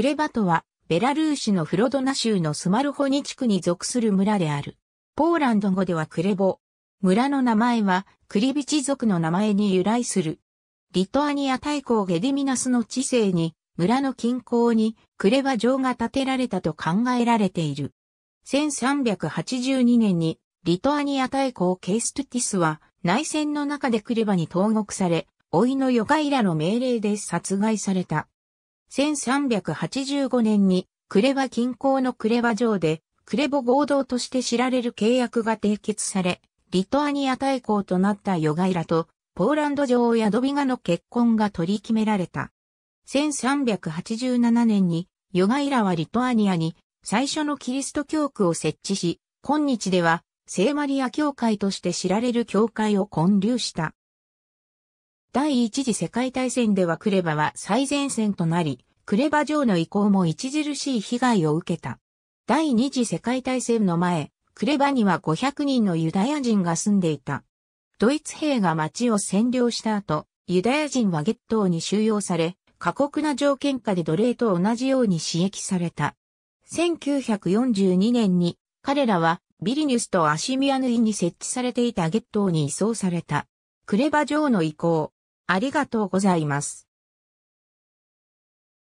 クレバとは、ベラルーシのフロドナ州のスマルホニ地区に属する村である。ポーランド語ではクレボ。村の名前は、クリビチ族の名前に由来する。リトアニア大公ゲディミナスの知性に、村の近郊にクレバ城が建てられたと考えられている。1382年に、リトアニア大公ケイストティスは、内戦の中でクレバに投獄され、老いのヨガイラの命令で殺害された。1385年に、クレバ近郊のクレバ城で、クレボ合同として知られる契約が締結され、リトアニア大公となったヨガイラと、ポーランド女王ヤドビガの結婚が取り決められた。1387年に、ヨガイラはリトアニアに最初のキリスト教区を設置し、今日では聖マリア教会として知られる教会を建立した。第一次世界大戦ではクレバは最前線となり、クレバ城の移行も著しい被害を受けた。第二次世界大戦の前、クレバには500人のユダヤ人が住んでいた。ドイツ兵が町を占領した後、ユダヤ人はゲットーに収容され、過酷な条件下で奴隷と同じように刺激された。1942年に彼らはビリニュスとアシミアヌイに設置されていたゲットーに移送された。クレバ城の移行、ありがとうございます。